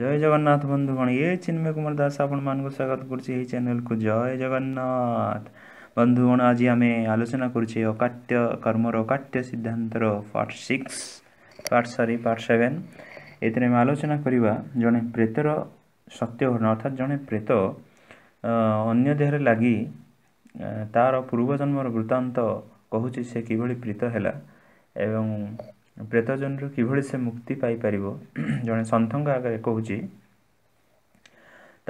জয় জগন্নাথ বন্ধুগণ এ চিন্ময় কুমার দাস ଆପଣମାନଙ୍କୁ ସ୍ୱାଗତ କରୁଛି ଏହି ଚ୍ୟାନେଲକୁ ଜୟ ଜଗନ୍ନାଥ বন্ধুগণ ଆଜି ଆମେ ଆଲୋଚନା କରୁଛେ ଅକାଟ୍ୟ କର୍ମର ଅକାଟ୍ୟ ସିଦ୍ଧାନ୍ତର part six part sorry part seven ଏଥିରେ ଆମେ ଆଲୋଚନା କରିବା ଜଣେ ପ୍ରେତର ସତ୍ୟ ଘଟଣା ଅର୍ଥାତ୍ ଜଣେ ପ୍ରେତ ଅନ୍ୟ ଦେହରେ ଲାଗି ତା'ର ପୂର୍ବଜନ୍ମର ବୃତ୍ତାନ୍ତ କହୁଛି ସେ କିଭଳି ପ୍ରୀତ ହେଲା ଏବଂ ପ୍ରେତଜନରୁ କିଭଳି ସେ ମୁକ୍ତି ପାଇପାରିବ ଜଣେ ସନ୍ଥଙ୍କ ଆଗରେ କହୁଛି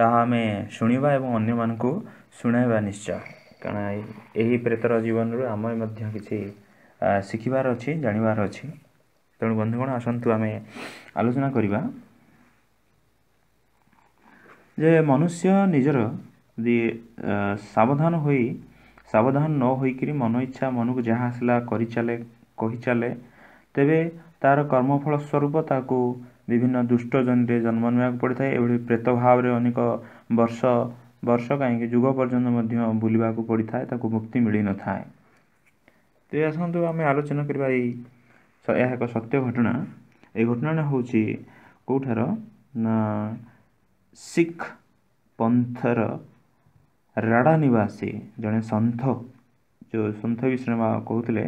ତାହା ଆମେ ଶୁଣିବା ଏବଂ ଅନ୍ୟମାନଙ୍କୁ ଶୁଣାଇବା ନିଶ୍ଚୟ କାରଣ ଏହି ପ୍ରେତର ଜୀବନରୁ ଆମେ ମଧ୍ୟ କିଛି ଶିଖିବାର ଅଛି ଜାଣିବାର ଅଛି ତେଣୁ ବନ୍ଧୁଗଣ ଆସନ୍ତୁ ଆମେ ଆଲୋଚନା କରିବା ଯେ ମନୁଷ୍ୟ ନିଜର ଯଦି ସାବଧାନ ହୋଇ ସାବଧାନ ନ ହୋଇକିରି ମନ ଇଚ୍ଛା ମନକୁ ଯାହା ଆସିଲା କରିଚାଲେ କହିଚାଲେ ତେବେ ତାର କର୍ମଫଳ ସ୍ୱରୂପ ତାକୁ ବିଭିନ୍ନ ଦୁଷ୍ଟ ଜନିରେ ଜନ୍ମ ନେବାକୁ ପଡ଼ିଥାଏ ଏଭଳି ପ୍ରେତ ଭାବରେ ଅନେକ ବର୍ଷ ବର୍ଷ କାହିଁକି ଯୁଗ ପର୍ଯ୍ୟନ୍ତ ମଧ୍ୟ ବୁଲିବାକୁ ପଡ଼ିଥାଏ ତାକୁ ମୁକ୍ତି ମିଳିନଥାଏ ତେ ଆସନ୍ତୁ ଆମେ ଆଲୋଚନା କରିବା ଏଇ ଏହା ଏକ ସତ୍ୟ ଘଟଣା ଏହି ଘଟଣାଟା ହେଉଛି କେଉଁଠାର ନା ଶିଖ ପନ୍ଥର ରାଡ଼ା ନିବାସୀ ଜଣେ ସନ୍ଥ ଯେଉଁ ସନ୍ଥ ବିଶ୍ରମା କହୁଥିଲେ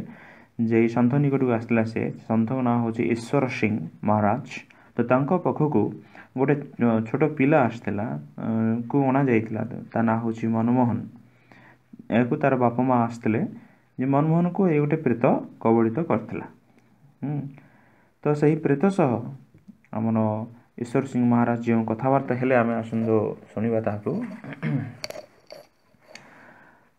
ଯେଇ ସନ୍ଥ ନିକଟକୁ ଆସିଥିଲା ସେ ସନ୍ଥଙ୍କ ନାଁ ହେଉଛି ଈଶ୍ୱର ସିଂ ମହାରାଜ ତ ତାଙ୍କ ପାଖକୁ ଗୋଟେ ଛୋଟ ପିଲା ଆସିଥିଲା କୁ ଅଣାଯାଇଥିଲା ତା ନାଁ ହେଉଛି ମନମୋହନ ଏହାକୁ ତାର ବାପା ମା' ଆସିଥିଲେ ଯେ ମନମୋହନକୁ ଏଇ ଗୋଟେ ପ୍ରେତ କବଳିତ କରିଥିଲା ତ ସେହି ପ୍ରେତ ସହ ଆମର ଈଶ୍ୱର ସିଂ ମହାରାଜ ଯେଉଁ କଥାବାର୍ତ୍ତା ହେଲେ ଆମେ ଆସନ୍ତୁ ଶୁଣିବା ତାହାକୁ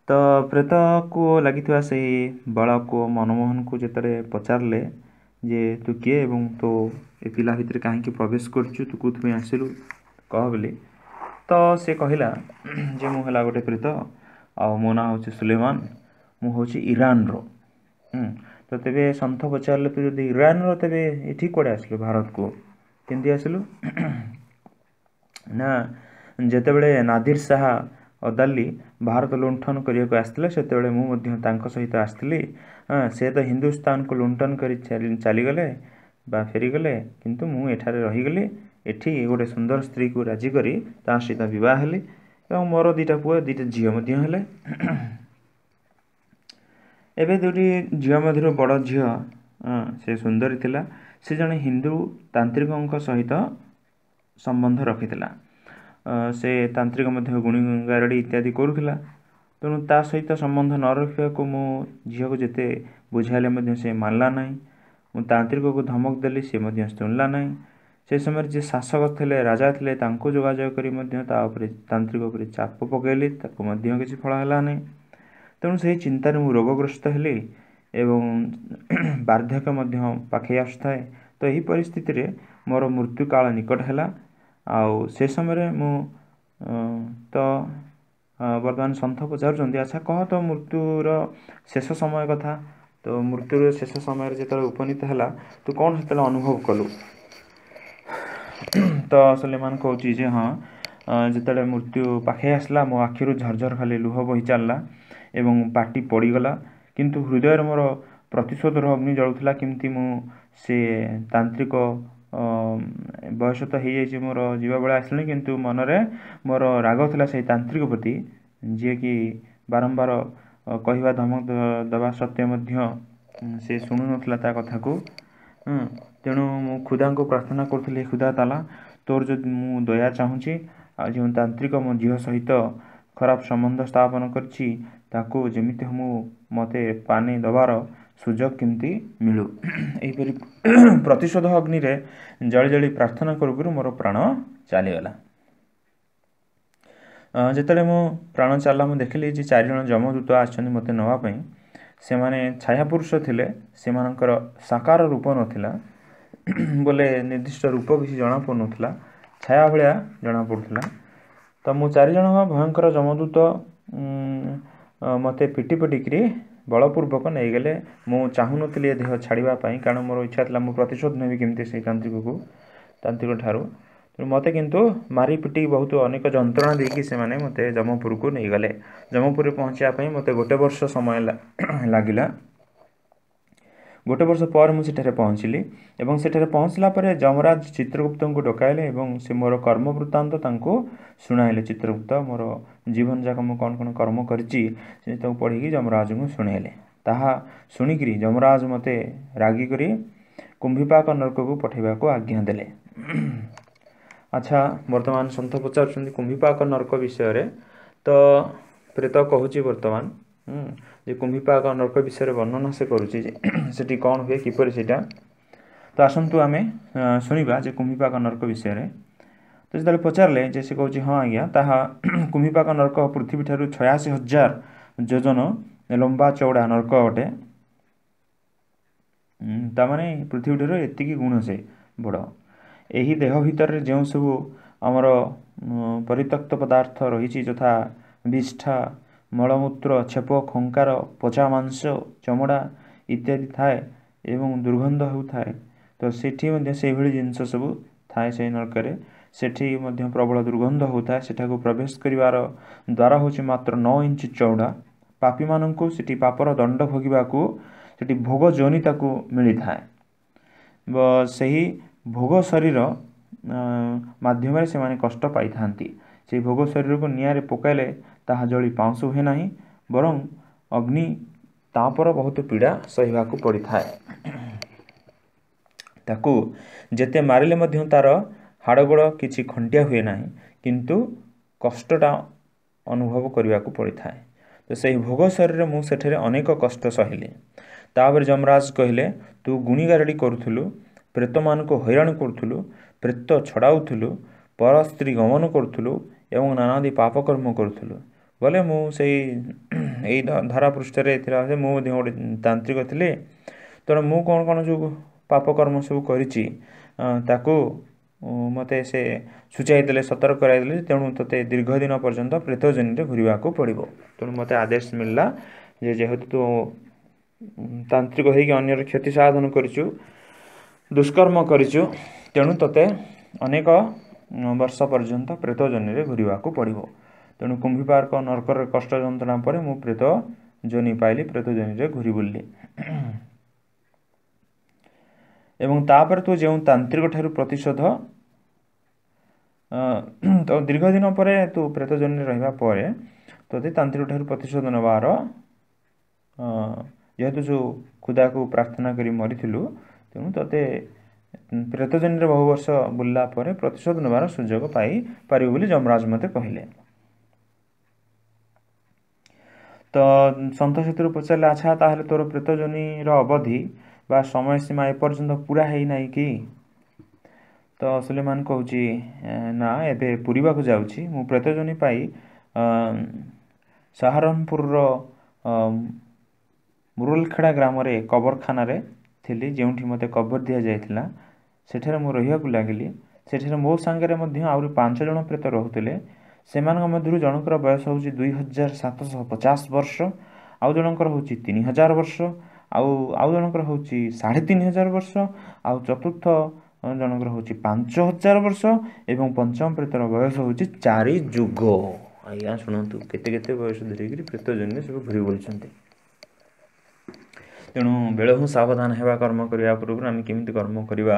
ତ ପ୍ରେତକୁ ଲାଗିଥିବା ସେହି ବାଳକ ମନମୋହନକୁ ଯେତେବେଳେ ପଚାରିଲେ ଯେ ତୁ କିଏ ଏବଂ ତୋ ଏ ପିଲା ଭିତରେ କାହିଁକି ପ୍ରବେଶ କରିଛୁ ତୁ କେଉଁଥିପାଇଁ ଆସିଲୁ କହ ବୋଲି ତ ସେ କହିଲା ଯେ ମୁଁ ହେଲା ଗୋଟେ ପ୍ରେତ ଆଉ ମୋ ନାଁ ହେଉଛି ସୁଲେମାନ ମୁଁ ହେଉଛି ଇରାନର ତ ତେବେ ସନ୍ଥ ପଚାରିଲେ ତୁ ଯଦି ଇରାନର ତେବେ ଏଠି କୁଆଡ଼େ ଆସିଲୁ ଭାରତକୁ କେମିତି ଆସିଲୁ ନା ଯେତେବେଳେ ନାଦିର ଶାହା ଅଦାଲି ଭାରତ ଲୁଣ୍ଠନ କରିବାକୁ ଆସିଥିଲେ ସେତେବେଳେ ମୁଁ ମଧ୍ୟ ତାଙ୍କ ସହିତ ଆସିଥିଲି ସେ ତ ହିନ୍ଦୁସ୍ତାନକୁ ଲୁଣ୍ଠନ କରି ଚାଲିଗଲେ ବା ଫେରିଗଲେ କିନ୍ତୁ ମୁଁ ଏଠାରେ ରହିଗଲି ଏଠି ଗୋଟେ ସୁନ୍ଦର ସ୍ତ୍ରୀକୁ ରାଜି କରି ତା ସହିତ ବିବାହ ହେଲି ଏବଂ ମୋର ଦୁଇଟା ପୁଅ ଦୁଇଟା ଝିଅ ମଧ୍ୟ ହେଲେ ଏବେ ଦୁଇଟି ଝିଅ ମଧ୍ୟରୁ ବଡ଼ ଝିଅ ସେ ସୁନ୍ଦରୀ ଥିଲା ସେ ଜଣେ ହିନ୍ଦୁ ତାନ୍ତ୍ରିକଙ୍କ ସହିତ ସମ୍ବନ୍ଧ ରଖିଥିଲା ସେ ତାନ୍ତ୍ରିକ ମଧ୍ୟ ଗୁଣିଗାରେଡ଼ି ଇତ୍ୟାଦି କରୁଥିଲା ତେଣୁ ତା ସହିତ ସମ୍ବନ୍ଧ ନ ରଖିବାକୁ ମୁଁ ଝିଅକୁ ଯେତେ ବୁଝାଇଲେ ମଧ୍ୟ ସେ ମାନିଲା ନାହିଁ ମୁଁ ତାନ୍ତ୍ରିକକୁ ଧମକ ଦେଲି ସେ ମଧ୍ୟ ଶୁଣିଲା ନାହିଁ ସେ ସମୟରେ ଯିଏ ଶାସକ ଥିଲେ ରାଜା ଥିଲେ ତାଙ୍କୁ ଯୋଗାଯୋଗ କରି ମଧ୍ୟ ତା ଉପରେ ତାନ୍ତ୍ରିକ ଉପରେ ଚାପ ପକାଇଲି ତାକୁ ମଧ୍ୟ କିଛି ଫଳ ହେଲା ନାହିଁ ତେଣୁ ସେହି ଚିନ୍ତାରେ ମୁଁ ରୋଗଗ୍ରସ୍ତ ହେଲି ଏବଂ ବାର୍ଦ୍ଧକ୍ୟ ମଧ୍ୟ ପାଖେଇ ଆସୁଥାଏ ତ ଏହି ପରିସ୍ଥିତିରେ ମୋର ମୃତ୍ୟୁକାଳ ନିକଟ ହେଲା ଆଉ ସେ ସମୟରେ ମୁଁ ତ ବର୍ତ୍ତମାନ ସନ୍ଥ ପଚାରୁଛନ୍ତି ଆଚ୍ଛା କହ ତ ମୃତ୍ୟୁର ଶେଷ ସମୟ କଥା ତ ମୃତ୍ୟୁର ଶେଷ ସମୟରେ ଯେତେବେଳେ ଉପନୀତ ହେଲା ତୁ କ'ଣ ସେତେବେଳେ ଅନୁଭବ କଲୁ ତ ସୁଲେମାନ କହୁଛି ଯେ ହଁ ଯେତେବେଳେ ମୃତ୍ୟୁ ପାଖେଇ ଆସିଲା ମୋ ଆଖିରୁ ଝରଝର ଖାଲି ଲୁହ ବହି ଚାଲିଲା ଏବଂ ପାଟି ପଡ଼ିଗଲା କିନ୍ତୁ ହୃଦୟରେ ମୋର ପ୍ରତିଶୋଧର ଅଗ୍ନି ଜଳୁଥିଲା କେମିତି ମୁଁ ସେ ତାନ୍ତ୍ରିକ ବୟସ ତ ହେଇଯାଇଛି ମୋର ଯିବା ବେଳେ ଆସିଲାଣି କିନ୍ତୁ ମନରେ ମୋର ରାଗ ଥିଲା ସେଇ ତାନ୍ତ୍ରିକ ପ୍ରତି ଯିଏକି ବାରମ୍ବାର କହିବା ଧମକ ଦେବା ସତ୍ତ୍ୱେ ମଧ୍ୟ ସେ ଶୁଣୁନଥିଲା ତା କଥାକୁ ତେଣୁ ମୁଁ କ୍ଷୁଦାଙ୍କୁ ପ୍ରାର୍ଥନା କରୁଥିଲି କ୍ଷୁଦା ତାଲା ତୋର ଯଦି ମୁଁ ଦୟା ଚାହୁଁଛି ଆଉ ଯେଉଁ ତାନ୍ତ୍ରିକ ମୋ ଝିଅ ସହିତ ଖରାପ ସମ୍ବନ୍ଧ ସ୍ଥାପନ କରିଛି ତାକୁ ଯେମିତି ମୁଁ ମୋତେ ପାଣି ଦେବାର ସୁଯୋଗ କେମିତି ମିଳୁ ଏହିପରି ପ୍ରତିଶୋଧ ଅଗ୍ନିରେ ଜଳି ଜଳି ପ୍ରାର୍ଥନା କରୁ କରୁ ମୋର ପ୍ରାଣ ଚାଲିଗଲା ଯେତେବେଳେ ମୁଁ ପ୍ରାଣ ଚାଲିଲା ମୁଁ ଦେଖିଲି ଯେ ଚାରିଜଣ ଯମଦୂତ ଆସିଛନ୍ତି ମୋତେ ନେବା ପାଇଁ ସେମାନେ ଛାୟା ପୁରୁଷ ଥିଲେ ସେମାନଙ୍କର ସାକାର ରୂପ ନଥିଲା ବୋଲେ ନିର୍ଦ୍ଦିଷ୍ଟ ରୂପ କିଛି ଜଣାପଡ଼ୁନଥିଲା ଛାୟା ଭଳିଆ ଜଣାପଡ଼ୁଥିଲା ତ ମୁଁ ଚାରିଜଣ ଭୟଙ୍କର ଜମଦୂତ ମୋତେ ପିଟି ପିଟିକିରି ବଳପୂର୍ବକ ନେଇଗଲେ ମୁଁ ଚାହୁଁନଥିଲି ଏ ଦେହ ଛାଡ଼ିବା ପାଇଁ କାରଣ ମୋର ଇଚ୍ଛା ଥିଲା ମୁଁ ପ୍ରତିଶୋଧ ନେବି କେମିତି ସେଇ ତାନ୍ତ୍ରିକକୁ ତାନ୍ତ୍ରିକ ଠାରୁ ତେଣୁ ମୋତେ କିନ୍ତୁ ମାରି ପିଟିକି ବହୁତ ଅନେକ ଯନ୍ତ୍ରଣା ଦେଇକି ସେମାନେ ମୋତେ ଜମପୁରକୁ ନେଇଗଲେ ଜମପୁରରେ ପହଞ୍ଚିବା ପାଇଁ ମୋତେ ଗୋଟେ ବର୍ଷ ସମୟ ଲାଗିଲା ଗୋଟେ ବର୍ଷ ପରେ ମୁଁ ସେଠାରେ ପହଞ୍ଚିଲି ଏବଂ ସେଠାରେ ପହଞ୍ଚିଲା ପରେ ଯମରାଜ ଚିତ୍ରଗୁପ୍ତଙ୍କୁ ଡକାଇଲେ ଏବଂ ସେ ମୋର କର୍ମ ବୃତ୍ତାନ୍ତ ତାଙ୍କୁ ଶୁଣାଇଲେ ଚିତ୍ରଗୁପ୍ତ ମୋର ଜୀବନ ଯାକ ମୁଁ କ'ଣ କ'ଣ କର୍ମ କରିଛି ସେ ତାକୁ ପଢ଼ିକି ଯମରାଜଙ୍କୁ ଶୁଣେଇଲେ ତାହା ଶୁଣିକିରି ଯମରାଜ ମୋତେ ରାଗିକରି କୁମ୍ଭୀପାକ ନର୍କକୁ ପଠାଇବାକୁ ଆଜ୍ଞା ଦେଲେ ଆଚ୍ଛା ବର୍ତ୍ତମାନ ସନ୍ଥ ପଚାରୁଛନ୍ତି କୁମ୍ଭୀପାକ ନର୍କ ବିଷୟରେ ତ ପ୍ରେତ କହୁଛି ବର୍ତ୍ତମାନ ଯେ କୁମ୍ଭୀପାକ ନର୍କ ବିଷୟରେ ବର୍ଣ୍ଣନା ସେ କରୁଛି ଯେ ସେଠି କ'ଣ ହୁଏ କିପରି ସେଇଟା ତ ଆସନ୍ତୁ ଆମେ ଶୁଣିବା ଯେ କୁମ୍ଭୀପାକ ନର୍କ ବିଷୟରେ ଯେତେବେଳେ ପଚାରିଲେ ଯେ ସେ କହୁଛି ହଁ ଆଜ୍ଞା ତାହା କୁମ୍ଭୀପାକ ନର୍କ ପୃଥିବୀଠାରୁ ଛୟାଅଶୀ ହଜାର ଯୋଜନ ଲମ୍ବା ଚଉଡ଼ା ନର୍କ ଅଟେ ତା'ମାନେ ପୃଥିବୀଠାରୁ ଏତିକି ଗୁଣ ସେ ବଡ଼ ଏହି ଦେହ ଭିତରେ ଯେଉଁ ସବୁ ଆମର ପରିତକ୍ତ ପଦାର୍ଥ ରହିଛି ଯଥା ବିଷ୍ଠା ମଳମୂତ୍ର ଛେପ ଖଙ୍କାର ପଚା ମାଂସ ଚମଡ଼ା ଇତ୍ୟାଦି ଥାଏ ଏବଂ ଦୁର୍ଗନ୍ଧ ହେଉଥାଏ ତ ସେଠି ମଧ୍ୟ ସେଇଭଳି ଜିନିଷ ସବୁ ଥାଏ ସେହି ନର୍କରେ सेठी प्रबल दुर्गंध होता है सेठाक प्रवेश कर द्वार हूँ मात्र नौ इंच चौड़ा पापी मान से पापर दंड भोग भोग जोनिता को मिली थाए से ही भोग शरीर मध्यम से कष्ट से भोग शरीर को निरे पकाले जली पाउँश हुए ना बर अग्नि तापर बहुत पीड़ा सहवाक पड़ता है ताकू जिते मारे तार ହାଡ଼ଗୋଡ଼ କିଛି ଖଣ୍ଡିଆ ହୁଏ ନାହିଁ କିନ୍ତୁ କଷ୍ଟଟା ଅନୁଭବ କରିବାକୁ ପଡ଼ିଥାଏ ତ ସେହି ଭୋଗ ଶରୀରରେ ମୁଁ ସେଠାରେ ଅନେକ କଷ୍ଟ ସହିଲି ତାପରେ ଯମରାଜ କହିଲେ ତୁ ଗୁଣିଗାରେଡ଼ି କରୁଥିଲୁ ପ୍ରେତମାନଙ୍କୁ ହଇରାଣ କରୁଥିଲୁ ପ୍ରେତ ଛଡ଼ାଉଥିଲୁ ପର ସ୍ତ୍ରୀ ଗମନ କରୁଥିଲୁ ଏବଂ ନାନାଦି ପାପକର୍ମ କରୁଥିଲୁ ବୋଲେ ମୁଁ ସେଇ ଏଇ ଧରାପୃଷ୍ଠରେ ଥିଲା ଯେ ମୁଁ ମଧ୍ୟ ଗୋଟେ ତାନ୍ତ୍ରିକ ଥିଲି ତେଣୁ ମୁଁ କ'ଣ କ'ଣ ଯେଉଁ ପାପକର୍ମ ସବୁ କରିଛି ତାକୁ ମୋତେ ସେ ସୂଚାଇ ଦେଲେ ସତର୍କ କରାଇଦେଲେ ତେଣୁ ତୋତେ ଦୀର୍ଘ ଦିନ ପର୍ଯ୍ୟନ୍ତ ପ୍ରେତଜନୀରେ ଘୂରିବାକୁ ପଡ଼ିବ ତେଣୁ ମୋତେ ଆଦେଶ ମିଳିଲା ଯେ ଯେହେତୁ ତୁ ତାନ୍ତ୍ରିକ ହୋଇକି ଅନ୍ୟର କ୍ଷତି ସାଧନ କରିଛୁ ଦୁଷ୍କର୍ମ କରିଛୁ ତେଣୁ ତୋତେ ଅନେକ ବର୍ଷ ପର୍ଯ୍ୟନ୍ତ ପ୍ରେତଜନୀରେ ଘୂରିବାକୁ ପଡ଼ିବ ତେଣୁ କୁମ୍ଭୀପାର୍କ ନର୍କରେ କଷ୍ଟ ଯନ୍ତ୍ରଣା ପରେ ମୁଁ ପ୍ରେତ ଜନି ପାଇଲି ପ୍ରେତ ଜନିରେ ଘୁରି ବୁଲିଲି ଏବଂ ତାପରେ ତୁ ଯେଉଁ ତାନ୍ତ୍ରିକ ଠାରୁ ପ୍ରତିଶୋଧ ତ ଦୀର୍ଘ ଦିନ ପରେ ତୁ ପ୍ରେତଜନୀରେ ରହିବା ପରେ ତୋତେ ତାନ୍ତ୍ରିକଠାରୁ ପ୍ରତିଶୋଧ ନେବାର ଯେହେତୁ ଯେଉଁ ଖୁଦାକୁ ପ୍ରାର୍ଥନା କରି ମରିଥିଲୁ ତେଣୁ ତୋତେ ପ୍ରେତଜନୀରେ ବହୁ ବର୍ଷ ବୁଲିଲା ପରେ ପ୍ରତିଶୋଧ ନେବାର ସୁଯୋଗ ପାଇପାରିବୁ ବୋଲି ଯମରାଜ ମୋତେ କହିଲେ ତ ସନ୍ତ ସେଥିରୁ ପଚାରିଲେ ଆଚ୍ଛା ତାହେଲେ ତୋର ପ୍ରେତଜନୀର ଅବଧି ବା ସମୟ ସୀମା ଏପର୍ଯ୍ୟନ୍ତ ପୁରା ହେଇନାହିଁ କି ତ ସୁଲେମାନ କହୁଛି ନା ଏବେ ପୁରୀବାକୁ ଯାଉଛି ମୁଁ ପ୍ରେତଜନୀ ପାଇ ସାହାରନପୁରର ମୁରୁଲଖେଡ଼ା ଗ୍ରାମରେ କବରଖାନାରେ ଥିଲି ଯେଉଁଠି ମୋତେ କବର ଦିଆଯାଇଥିଲା ସେଠାରେ ମୁଁ ରହିବାକୁ ଲାଗିଲି ସେଠାରେ ମୋ ସାଙ୍ଗରେ ମଧ୍ୟ ଆହୁରି ପାଞ୍ଚ ଜଣ ପ୍ରେତ ରହୁଥିଲେ ସେମାନଙ୍କ ମଧ୍ୟରୁ ଜଣଙ୍କର ବୟସ ହେଉଛି ଦୁଇ ହଜାର ସାତଶହ ପଚାଶ ବର୍ଷ ଆଉ ଜଣଙ୍କର ହେଉଛି ତିନି ହଜାର ବର୍ଷ ଆଉ ଆଉ ଜଣଙ୍କର ହେଉଛି ସାଢ଼େ ତିନି ହଜାର ବର୍ଷ ଆଉ ଚତୁର୍ଥ ଜଣଙ୍କର ହେଉଛି ପାଞ୍ଚ ହଜାର ବର୍ଷ ଏବଂ ପଞ୍ଚମ ପ୍ରେତର ବୟସ ହେଉଛି ଚାରି ଯୁଗ ଆଜ୍ଞା ଶୁଣନ୍ତୁ କେତେ କେତେ ବୟସ ଧରିକିରି ପ୍ରେତ ଜନ୍ୟ ସବୁ ଘୁରି ବୁଲୁଛନ୍ତି ତେଣୁ ବେଳ ହଁ ସାବଧାନ ହେବା କର୍ମ କରିବା ପୂର୍ବରୁ ଆମେ କେମିତି କର୍ମ କରିବା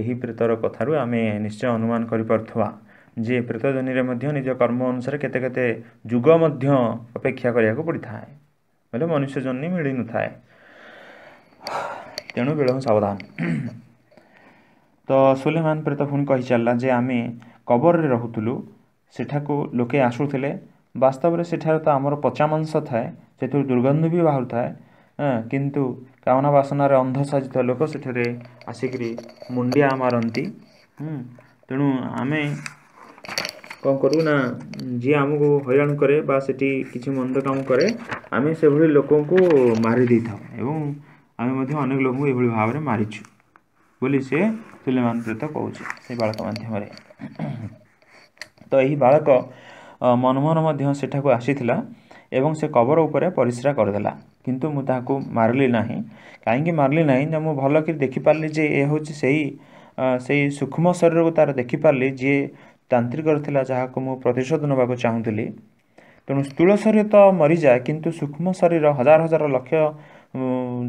ଏହି ପ୍ରେତର କଥାରୁ ଆମେ ନିଶ୍ଚୟ ଅନୁମାନ କରିପାରୁଥିବା ଯେ ପ୍ରେତଜନୀରେ ମଧ୍ୟ ନିଜ କର୍ମ ଅନୁସାରେ କେତେ କେତେ ଯୁଗ ମଧ୍ୟ ଅପେକ୍ଷା କରିବାକୁ ପଡ଼ିଥାଏ ବୋଲେ ମନୁଷ୍ୟ ଜନ୍ନି ମିଳିନଥାଏ ତେଣୁ ବେଳ ସାବଧାନ ତ ସୁଲେମାନ ପ୍ରେତ ପୁଣି କହିଚାଲିଲା ଯେ ଆମେ କବରରେ ରହୁଥିଲୁ ସେଠାକୁ ଲୋକେ ଆସୁଥିଲେ ବାସ୍ତବରେ ସେଠାରେ ତ ଆମର ପଚା ମାଂସ ଥାଏ ସେଥିରୁ ଦୁର୍ଗନ୍ଧ ବି ବାହାରୁଥାଏ କିନ୍ତୁ କାମନା ବାସନାରେ ଅନ୍ଧ ସାଜିତ ଲୋକ ସେଠାରେ ଆସିକିରି ମୁଣ୍ଡିଆ ମାରନ୍ତି ତେଣୁ ଆମେ କ'ଣ କରୁ ନା ଯିଏ ଆମକୁ ହଇରାଣ କରେ ବା ସେଠି କିଛି ମନ୍ଦ କାମ କରେ ଆମେ ସେଭଳି ଲୋକଙ୍କୁ ମାରି ଦେଇଥାଉ ଏବଂ ଆମେ ମଧ୍ୟ ଅନେକ ଲୋକଙ୍କୁ ଏଭଳି ଭାବରେ ମାରିଛୁ ବୋଲି ସେ ସୁଲେମାନ ପ୍ରେତ କହୁଛି ସେଇ ବାଳକ ମାଧ୍ୟମରେ ତ ଏହି ବାଳକ ମନମୋହନ ମଧ୍ୟ ସେଠାକୁ ଆସିଥିଲା ଏବଂ ସେ କବର ଉପରେ ପରିସ୍ରା କରିଦେଲା କିନ୍ତୁ ମୁଁ ତାହାକୁ ମାରିଲି ନାହିଁ କାହିଁକି ମାରିଲି ନାହିଁ ନା ମୁଁ ଭଲକିରି ଦେଖିପାରିଲି ଯେ ଏ ହେଉଛି ସେଇ ସେଇ ସୂକ୍ଷ୍ମ ଶରୀରକୁ ତାର ଦେଖିପାରିଲି ଯିଏ ତାନ୍ତ୍ରିକର ଥିଲା ଯାହାକୁ ମୁଁ ପ୍ରତିଶୋଧ ନେବାକୁ ଚାହୁଁଥିଲି ତେଣୁ ସ୍ଥୂଳ ଶରୀର ତ ମରିଯାଏ କିନ୍ତୁ ସୂକ୍ଷ୍ମ ଶରୀର ହଜାର ହଜାର ଲକ୍ଷ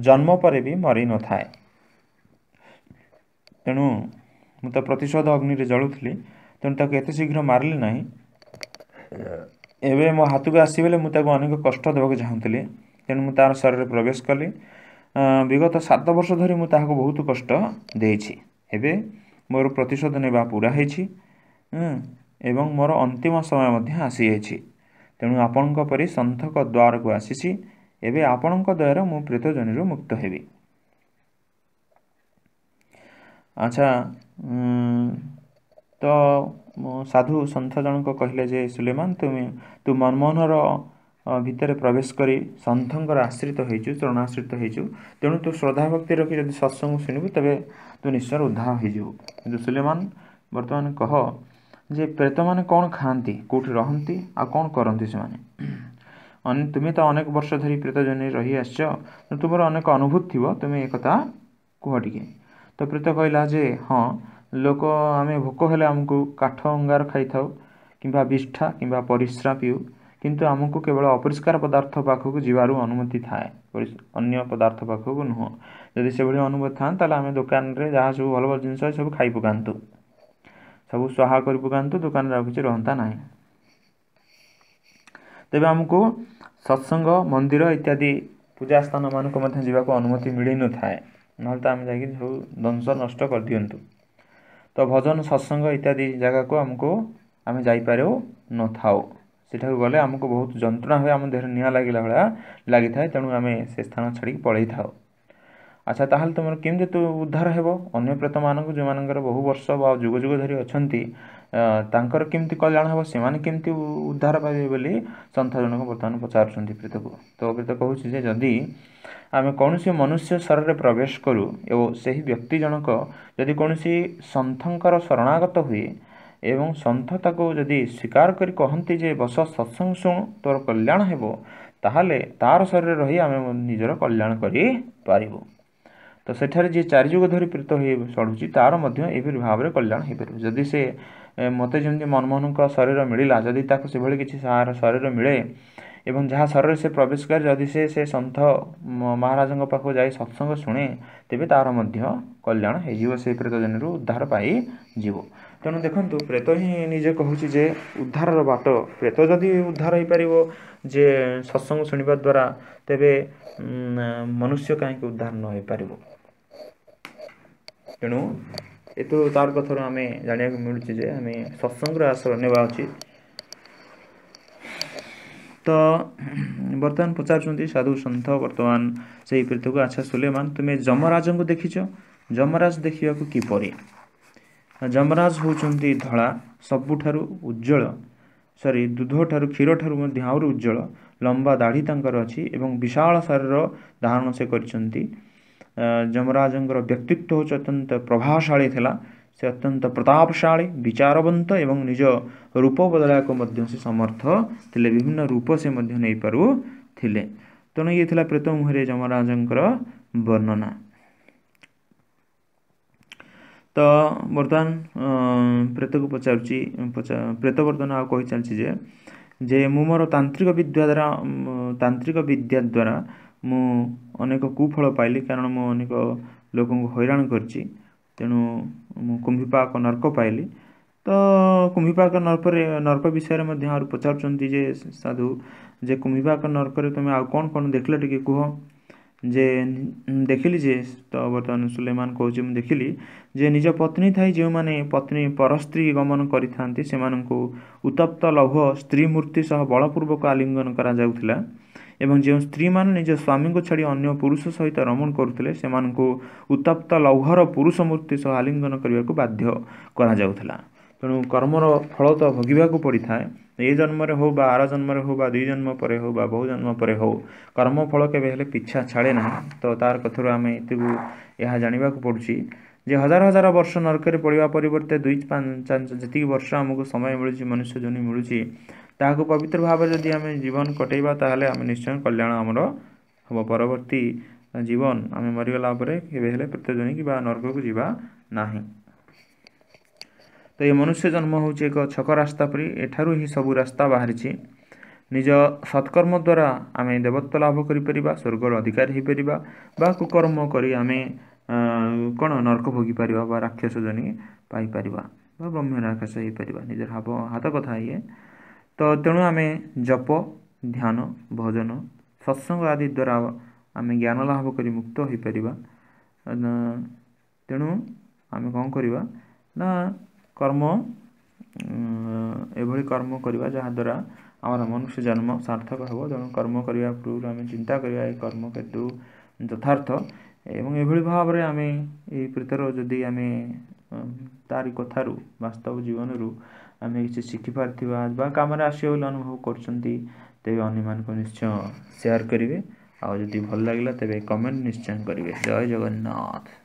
ଜନ୍ମ ପରେ ବି ମରିନଥାଏ ତେଣୁ ମୁଁ ତ ପ୍ରତିଶୋଧ ଅଗ୍ନିରେ ଜଳୁଥିଲି ତେଣୁ ତାକୁ ଏତେ ଶୀଘ୍ର ମାରିଲି ନାହିଁ ଏବେ ମୋ ହାତକୁ ଆସିଗଲେ ମୁଁ ତାକୁ ଅନେକ କଷ୍ଟ ଦେବାକୁ ଚାହୁଁଥିଲି ତେଣୁ ମୁଁ ତା'ର ଶରୀରରେ ପ୍ରବେଶ କଲି ବିଗତ ସାତ ବର୍ଷ ଧରି ମୁଁ ତାହାକୁ ବହୁତ କଷ୍ଟ ଦେଇଛି ଏବେ ମୋର ପ୍ରତିଶୋଧ ନେବା ପୁରା ହୋଇଛି ଏବଂ ମୋର ଅନ୍ତିମ ସମୟ ମଧ୍ୟ ଆସିଯାଇଛି ତେଣୁ ଆପଣଙ୍କ ପରି ସନ୍ଥଙ୍କ ଦ୍ୱାରକୁ ଆସିଛି ଏବେ ଆପଣଙ୍କ ଦୟାରୁ ମୁଁ ପ୍ରେତଜନୀରୁ ମୁକ୍ତ ହେବି ଆଚ୍ଛା ତ ସାଧୁ ସନ୍ଥ ଜଣଙ୍କ କହିଲେ ଯେ ସୁଲେମାନ ତୁମେ ତୁ ମନମୋହନର ଭିତରେ ପ୍ରବେଶ କରି ସନ୍ଥଙ୍କର ଆଶ୍ରିତ ହୋଇଛୁ ତୃଣାଶ୍ରିତ ହୋଇଛୁ ତେଣୁ ତୁ ଶ୍ରଦ୍ଧା ଭକ୍ତି ରଖି ଯଦି ସତ୍ସଙ୍ଗ ଶୁଣିବୁ ତେବେ ତୁ ନିଶ୍ଚୟ ଉଦ୍ଧାର ହୋଇଯିବୁ କିନ୍ତୁ ସୁଲେମାନ ବର୍ତ୍ତମାନ କହ ଯେ ପ୍ରେତମାନେ କ'ଣ ଖାଆନ୍ତି କେଉଁଠି ରହନ୍ତି ଆଉ କ'ଣ କରନ୍ତି ସେମାନେ ତୁମେ ତ ଅନେକ ବର୍ଷ ଧରି ପ୍ରେତ ଜନ ରହିଆସିଛ ତୁମର ଅନେକ ଅନୁଭୂତି ଥିବ ତୁମେ ଏକଥା କୁହ ଟିକେ ତ ପ୍ରୀତ କହିଲା ଯେ ହଁ ଲୋକ ଆମେ ଭୋକ ହେଲେ ଆମକୁ କାଠ ଅଙ୍ଗାର ଖାଇଥାଉ କିମ୍ବା ବିଷ୍ଠା କିମ୍ବା ପରିସ୍ରା ପିଉ କିନ୍ତୁ ଆମକୁ କେବଳ ଅପରିଷ୍କାର ପଦାର୍ଥ ପାଖକୁ ଯିବାରୁ ଅନୁମତି ଥାଏ ଅନ୍ୟ ପଦାର୍ଥ ପାଖକୁ ନୁହଁ ଯଦି ସେଭଳି ଅନୁମତି ଥାଆନ୍ତା ତାହେଲେ ଆମେ ଦୋକାନରେ ଯାହା ସବୁ ଭଲ ଭଲ ଜିନିଷ ସବୁ ଖାଇ ପକାନ୍ତୁ ସବୁ ସୁହା କରି ପକାନ୍ତୁ ଦୋକାନରେ ଆଉ କିଛି ରହନ୍ତା ନାହିଁ ତେବେ ଆମକୁ ସତ୍ସଙ୍ଗ ମନ୍ଦିର ଇତ୍ୟାଦି ପୂଜା ସ୍ଥାନମାନଙ୍କୁ ମଧ୍ୟ ଯିବାକୁ ଅନୁମତି ମିଳିନଥାଏ ନହେଲେ ତ ଆମେ ଯାଇକି ସବୁ ଦଂଶ ନଷ୍ଟ କରିଦିଅନ୍ତୁ ତ ଭଜନ ସତ୍ସଙ୍ଗ ଇତ୍ୟାଦି ଜାଗାକୁ ଆମକୁ ଆମେ ଯାଇପାରୁ ନଥାଉ ସେଠାକୁ ଗଲେ ଆମକୁ ବହୁତ ଯନ୍ତ୍ରଣା ହୁଏ ଆମ ଦେହରେ ନିଆଁ ଲାଗିଲା ଭଳିଆ ଲାଗିଥାଏ ତେଣୁ ଆମେ ସେ ସ୍ଥାନ ଛାଡ଼ିକି ପଳାଇଥାଉ ଆଚ୍ଛା ତାହେଲେ ତୁମର କେମିତି ତୁ ଉଦ୍ଧାର ହେବ ଅନ୍ୟ ପ୍ରେତମାନଙ୍କୁ ଯେଉଁମାନଙ୍କର ବହୁ ବର୍ଷ ବା ଯୁଗ ଯୁଗ ଧରି ଅଛନ୍ତି ତାଙ୍କର କେମିତି କଲ୍ୟାଣ ହେବ ସେମାନେ କେମିତି ଉଦ୍ଧାର ପାଇବେ ବୋଲି ସନ୍ଥ ଜଣକ ବର୍ତ୍ତମାନ ପଚାରୁଛନ୍ତି ପ୍ରୀତକୁ ତ ପ୍ରୀତ କହୁଛି ଯେ ଯଦି ଆମେ କୌଣସି ମନୁଷ୍ୟ ସ୍ୱରରେ ପ୍ରବେଶ କରୁ ଓ ସେହି ବ୍ୟକ୍ତି ଜଣକ ଯଦି କୌଣସି ସନ୍ଥଙ୍କର ଶରଣାଗତ ହୁଏ ଏବଂ ସନ୍ଥ ତାକୁ ଯଦି ସ୍ୱୀକାର କରି କହନ୍ତି ଯେ ବସ ସତ୍ସଙ୍ଗ ଶୁଣୁ ତୋର କଲ୍ୟାଣ ହେବ ତାହେଲେ ତାର ଶରୀରରେ ରହି ଆମେ ନିଜର କଲ୍ୟାଣ କରିପାରିବୁ ତ ସେଠାରେ ଯିଏ ଚାରିଯୁଗ ଧରି ପ୍ରୀତ ହୋଇ ଚଢ଼ୁଛି ତା'ର ମଧ୍ୟ ଏହିପରି ଭାବରେ କଲ୍ୟାଣ ହୋଇପାରିବ ଯଦି ସେ ମୋତେ ଯେମିତି ମନମୋହନଙ୍କ ଶରୀର ମିଳିଲା ଯଦି ତାକୁ ସେଭଳି କିଛି ଶରୀର ମିଳେ ଏବଂ ଯାହା ଶରୀରରେ ସେ ପ୍ରବେଶ କରେ ଯଦି ସେ ସେ ସନ୍ଥ ମହାରାଜାଙ୍କ ପାଖକୁ ଯାଇ ସତ୍ସଙ୍ଗ ଶୁଣେ ତେବେ ତା'ର ମଧ୍ୟ କଲ୍ୟାଣ ହେଇଯିବ ସେ ପ୍ରେତ ଜନୀରୁ ଉଦ୍ଧାର ପାଇଯିବ ତେଣୁ ଦେଖନ୍ତୁ ପ୍ରେତ ହିଁ ନିଜେ କହୁଛି ଯେ ଉଦ୍ଧାରର ବାଟ ପ୍ରେତ ଯଦି ଉଦ୍ଧାର ହୋଇପାରିବ ଯେ ସତ୍ସଙ୍ଗ ଶୁଣିବା ଦ୍ୱାରା ତେବେ ମନୁଷ୍ୟ କାହିଁକି ଉଦ୍ଧାର ନ ହେଇପାରିବ ତେଣୁ ଏ ତୁ ତାର କଥାରୁ ଆମେ ଜାଣିବାକୁ ମିଳୁଛି ଯେ ଆମେ ସତ୍ସଙ୍ଗର ଆଶ୍ରୟ ନେବା ଉଚିତ ତ ବର୍ତ୍ତମାନ ପଚାରୁଛନ୍ତି ସାଧୁ ସନ୍ଥ ବର୍ତ୍ତମାନ ସେଇ ପୀର୍ଥକୁ ଆଚ୍ଛା ସୁଲେମାନ ତୁମେ ଯମରାଜଙ୍କୁ ଦେଖିଛ ଯମରାଜ ଦେଖିବାକୁ କିପରି ଯମରାଜ ହେଉଛନ୍ତି ଧଳା ସବୁଠାରୁ ଉଜ୍ଜଳ ସରି ଦୁଧଠାରୁ କ୍ଷୀରଠାରୁ ମଧ୍ୟ ଆହୁରି ଉଜ୍ଜଳ ଲମ୍ବା ଦାଢ଼ି ତାଙ୍କର ଅଛି ଏବଂ ବିଶାଳ ଶରୀର ଧାରଣ ସେ କରିଛନ୍ତି ଯମରାଜଙ୍କର ବ୍ୟକ୍ତିତ୍ୱ ହେଉଛି ଅତ୍ୟନ୍ତ ପ୍ରଭାବଶାଳୀ ଥିଲା ସେ ଅତ୍ୟନ୍ତ ପ୍ରତାପଶାଳୀ ବିଚାରବନ୍ତ ଏବଂ ନିଜ ରୂପ ବଦଳାଇବାକୁ ମଧ୍ୟ ସେ ସମର୍ଥ ଥିଲେ ବିଭିନ୍ନ ରୂପ ସେ ମଧ୍ୟ ନେଇପାରୁଥିଲେ ତେଣୁ ଇଏ ଥିଲା ପ୍ରେତ ମୁହଁରେ ଯମରାଜଙ୍କର ବର୍ଣ୍ଣନା ତ ବର୍ତ୍ତମାନ ପ୍ରେତକୁ ପଚାରୁଛି ପ୍ରେତ ବର୍ତ୍ତମାନ ଆଉ କହିଚାଲିଛି ଯେ ଯେ ମୁଁ ମୋର ତାନ୍ତ୍ରିକ ବିଦ୍ୟା ଦ୍ୱାରା ତାନ୍ତ୍ରିକ ବିଦ୍ୟା ଦ୍ୱାରା ମୁଁ ଅନେକ କୁଫଳ ପାଇଲି କାରଣ ମୁଁ ଅନେକ ଲୋକଙ୍କୁ ହଇରାଣ କରିଛି ତେଣୁ ମୁଁ କୁମ୍ଭୀପାକ ନର୍କ ପାଇଲି ତ କୁମ୍ଭୀପାକ ନର୍କରେ ନର୍କ ବିଷୟରେ ମଧ୍ୟ ଆହୁରି ପଚାରୁଛନ୍ତି ଯେ ସାଧୁ ଯେ କୁମ୍ଭୀପାକ ନର୍କରେ ତୁମେ ଆଉ କ'ଣ କ'ଣ ଦେଖିଲ ଟିକେ କୁହ ଯେ ଦେଖିଲି ଯେ ତ ବର୍ତ୍ତମାନ ସୁଲେମାନ କହୁଛି ମୁଁ ଦେଖିଲି ଯେ ନିଜ ପତ୍ନୀ ଥାଇ ଯେଉଁମାନେ ପତ୍ନୀ ପରସ୍ତ୍ରୀ ଗମନ କରିଥାନ୍ତି ସେମାନଙ୍କୁ ଉତ୍ତପ୍ତ ଲୌହ ସ୍ତ୍ରୀ ମୂର୍ତ୍ତି ସହ ବଳପୂର୍ବକ ଆଲିଙ୍ଗନ କରାଯାଉଥିଲା ଏବଂ ଯେଉଁ ସ୍ତ୍ରୀମାନେ ନିଜ ସ୍ୱାମୀଙ୍କୁ ଛାଡ଼ି ଅନ୍ୟ ପୁରୁଷ ସହିତ ରମଣ କରୁଥିଲେ ସେମାନଙ୍କୁ ଉତ୍ତପ୍ତ ଲୌହର ପୁରୁଷ ମୂର୍ତ୍ତି ସହ ଆଲିଙ୍ଗନ କରିବାକୁ ବାଧ୍ୟ କରାଯାଉଥିଲା ତେଣୁ କର୍ମର ଫଳ ତ ଭୋଗିବାକୁ ପଡ଼ିଥାଏ ଏ ଜନ୍ମରେ ହେଉ ବା ଆର ଜନ୍ମରେ ହେଉ ବା ଦୁଇ ଜନ୍ମ ପରେ ହେଉ ବା ବହୁ ଜନ୍ମ ପରେ ହେଉ କର୍ମଫଳ କେବେ ହେଲେ ପିଛା ଛାଡ଼େ ନାହିଁ ତ ତାର କଥାରୁ ଆମେ ଏତିକୁ ଏହା ଜାଣିବାକୁ ପଡ଼ୁଛି ଯେ ହଜାର ହଜାର ବର୍ଷ ନରକରେ ପଡ଼ିବା ପରିବର୍ତ୍ତେ ଦୁଇ ପାଞ୍ଚ ଯେତିକି ବର୍ଷ ଆମକୁ ସମୟ ମିଳୁଛି ମନୁଷ୍ୟ ଜନି ମିଳୁଛି ତାହାକୁ ପବିତ୍ର ଭାବରେ ଯଦି ଆମେ ଜୀବନ କଟେଇବା ତାହେଲେ ଆମେ ନିଶ୍ଚୟ କଲ୍ୟାଣ ଆମର ହେବ ପରବର୍ତ୍ତୀ ଜୀବନ ଆମେ ମରିଗଲା ପରେ କେବେ ହେଲେ ପ୍ରତ୍ୟଜନୀ କିମ୍ବା ନର୍ଗକୁ ଯିବା ନାହିଁ ତ ଏ ମନୁଷ୍ୟ ଜନ୍ମ ହେଉଛି ଏକ ଛକ ରାସ୍ତା ପରି ଏଠାରୁ ହିଁ ସବୁ ରାସ୍ତା ବାହାରିଛି ନିଜ ସତ୍କର୍ମ ଦ୍ୱାରା ଆମେ ଦେବତ୍ୱ ଲାଭ କରିପାରିବା ସ୍ୱର୍ଗର ଅଧିକାରୀ ହୋଇପାରିବା ବା କୁକର୍ମ କରି ଆମେ କ'ଣ ନର୍କ ଭୋଗିପାରିବା ବା ରାକ୍ଷସ ଜନୀ ପାଇପାରିବା ବା ବ୍ରହ୍ମ ରାକ୍ଷସ ହୋଇପାରିବା ନିଜର ହାବ ହାତ କଥା ଇଏ ତ ତେଣୁ ଆମେ ଜପ ଧ୍ୟାନ ଭଜନ ସତ୍ସଙ୍ଗ ଆଦି ଦ୍ୱାରା ଆମେ ଜ୍ଞାନ ଲାଭ କରି ମୁକ୍ତ ହୋଇପାରିବା ତେଣୁ ଆମେ କ'ଣ କରିବା ନା କର୍ମ ଏଭଳି କର୍ମ କରିବା ଯାହାଦ୍ୱାରା ଆମର ମନୁଷ୍ୟ ଜନ୍ମ ସାର୍ଥକ ହେବ ତେଣୁ କର୍ମ କରିବା ପୂର୍ବରୁ ଆମେ ଚିନ୍ତା କରିବା ଏ କର୍ମ କେତୁ ଯଥାର୍ଥ ଏବଂ ଏଭଳି ଭାବରେ ଆମେ ଏହି ପ୍ରୀତର ଯଦି ଆମେ ତାରି କଥାରୁ ବାସ୍ତବ ଜୀବନରୁ ଆମେ କିଛି ଶିଖିପାରିଥିବା ବା କାମରେ ଆସିବ ବୋଲି ଅନୁଭବ କରୁଛନ୍ତି ତେବେ ଅନ୍ୟମାନଙ୍କୁ ନିଶ୍ଚୟ ସେୟାର କରିବେ ଆଉ ଯଦି ଭଲ ଲାଗିଲା ତେବେ କମେଣ୍ଟ ନିଶ୍ଚୟ କରିବେ ଜୟ ଜଗନ୍ନାଥ